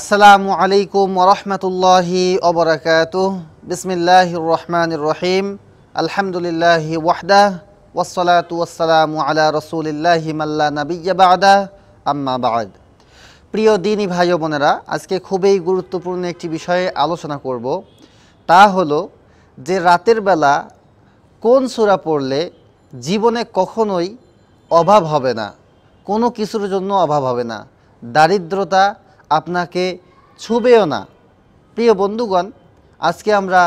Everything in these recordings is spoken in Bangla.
আসসালামু আলাইকুম ওরহমতুল্লাহি ওবরাকাত বিসমিল্লাহ রহমান রহিম আলহামদুলিল্লাহ ওয়াহদা ওসলাত ওসালামু আলা রসুলিল্লাহি মাল্লা নবীবাদা আম্মা বাদ প্রিয় দিনী ভাই বোনেরা আজকে খুবই গুরুত্বপূর্ণ একটি বিষয়ে আলোচনা করব তা হলো যে রাতের বেলা কোন সুরা পড়লে জীবনে কখনোই অভাব হবে না কোনো কিছুর জন্য অভাব হবে না দারিদ্রতা আপনাকে ছুবেও না প্রিয় বন্ধুগণ আজকে আমরা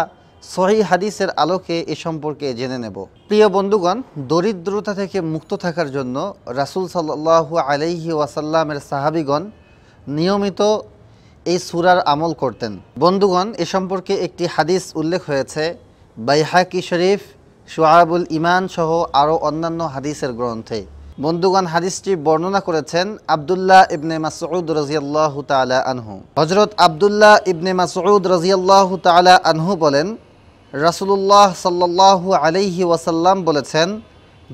সহি হাদিসের আলোকে এ সম্পর্কে জেনে নেব প্রিয় বন্ধুগণ দরিদ্রতা থেকে মুক্ত থাকার জন্য রাসুল সাল্লাহ আলহি ওয়াসাল্লামের সাহাবিগণ নিয়মিত এই সুরার আমল করতেন বন্ধুগণ এ সম্পর্কে একটি হাদিস উল্লেখ হয়েছে বাইহাকি শরীফ সোয়াবুল ইমান সহ আরও অন্যান্য হাদিসের গ্রন্থে বন্ধুগণ হাদিসটি বর্ণনা করেছেন আবদুল্লাহ ইবনে মাসউদ রাজিয়াল্লাহু তাআলা আনহু হজরত আবদুল্লাহ ইবনে মাসউদ রাজিয়াল্লাহু তাআলা আনহু বলেন রাসূলুল্লাহ সাল্লাল্লাহু আলাইহি ওয়াসাল্লাম বলেছেন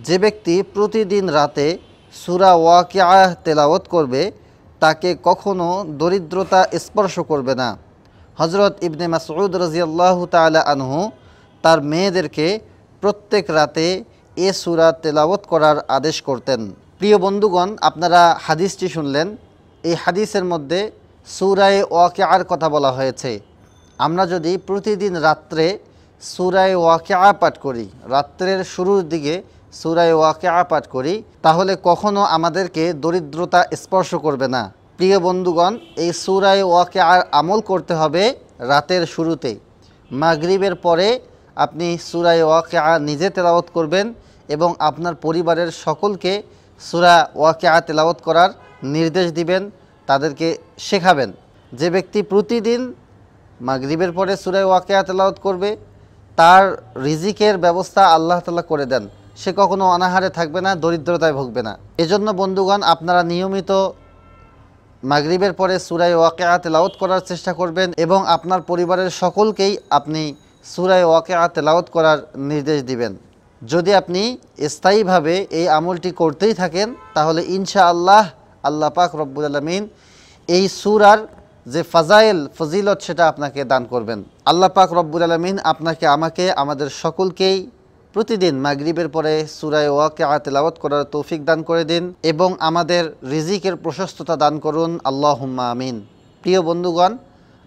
যে ব্যক্তি প্রতিদিন রাতে সুরা ওয়াকিআ তেলাওয়াত করবে তাকে কখনো দরিদ্রতা স্পর্শ করবে না হযরত ইবনে মাসউদ রাজিয়াল্লাহু তাআলা আনহু তার মেয়েদেরকে প্রত্যেক রাতে এ সুরা তেলাওত করার আদেশ করতেন প্রিয় বন্ধুগণ আপনারা হাদিসটি শুনলেন এই হাদিসের মধ্যে সুরায় ওয়াকেয়ার কথা বলা হয়েছে আমরা যদি প্রতিদিন রাত্রে সুরায় ওয়াকেয়া পাঠ করি রাত্রের শুরুর দিকে সুরায় ওয়াকেয়া পাঠ করি তাহলে কখনো আমাদেরকে দরিদ্রতা স্পর্শ করবে না প্রিয় বন্ধুগণ এই সুরায় ওয়াকেয়ার আমল করতে হবে রাতের শুরুতে মাগরিবের পরে আপনি সুরায় ওয়াকেয়া নিজে তেলাওত করবেন এবং আপনার পরিবারের সকলকে সুরা ওয়াকেয়া তেলাওয়াত করার নির্দেশ দিবেন তাদেরকে শেখাবেন যে ব্যক্তি প্রতিদিন মাগরিবের পরে সুরায় ওয়াকেয়া তেলাওয়াত করবে তার রিজিকের ব্যবস্থা আল্লাহ তালা করে দেন সে কখনো অনাহারে থাকবে না দরিদ্রতায় ভুগবে না এজন্য বন্ধুগণ আপনারা নিয়মিত মাগরিবের পরে সুরায় ওয়াকেয়া তেলাওত করার চেষ্টা করবেন এবং আপনার পরিবারের সকলকেই আপনি সুরায় ওয়াকেয়া তেলাওত করার নির্দেশ দিবেন যদি আপনি স্থায়ীভাবে এই আমলটি করতেই থাকেন তাহলে ইনশা আল্লাহ আল্লাহ পাক রব্বুল আলমিন এই সুরার যে ফাজাইল ফজিলত সেটা আপনাকে দান করবেন আল্লাহ পাক রব্বুল আলমিন আপনাকে আমাকে আমাদের সকলকেই প্রতিদিন মাগরিবের পরে সুরায় ওয়াকে আতলাওয়াত করার তৌফিক দান করে দিন এবং আমাদের রিজিকের প্রশস্ততা দান করুন আল্লাহ আমিন প্রিয় বন্ধুগণ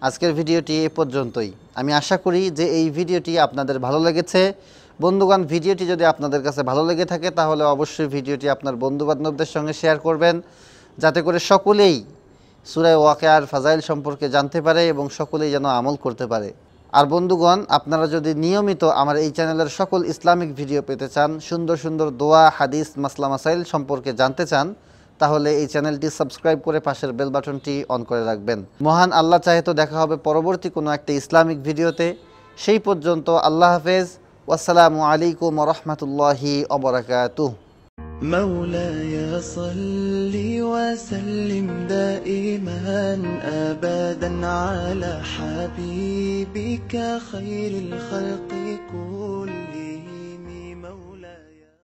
আজকের ভিডিওটি এ পর্যন্তই আমি আশা করি যে এই ভিডিওটি আপনাদের ভালো লেগেছে বন্ধুগণ ভিডিওটি যদি আপনাদের কাছে ভালো লেগে থাকে তাহলে অবশ্যই ভিডিওটি আপনার বন্ধুবান্ধবদের সঙ্গে শেয়ার করবেন যাতে করে সকলেই সুরায় ওয়াকে আর ফাজাইল সম্পর্কে জানতে পারে এবং সকলেই যেন আমল করতে পারে আর বন্ধুগণ আপনারা যদি নিয়মিত আমার এই চ্যানেলের সকল ইসলামিক ভিডিও পেতে চান সুন্দর সুন্দর দোয়া হাদিস মাসলা মাসাইল সম্পর্কে জানতে চান তাহলে এই চ্যানেলটি সাবস্ক্রাইব করে পাশের বেল বাটনটি অন করে রাখবেন মহান আল্লাহ চাহে তো দেখা হবে পরবর্তী কোনো একটা ইসলামিক ভিডিওতে সেই পর্যন্ত আল্লাহ হাফেজ ওয়াসালামু আলাইকুম রহমতুল্লাহি অবরাকাতুহ مولاي صل وسلم دائما ابدا على حبيبك خير الخلق كلهم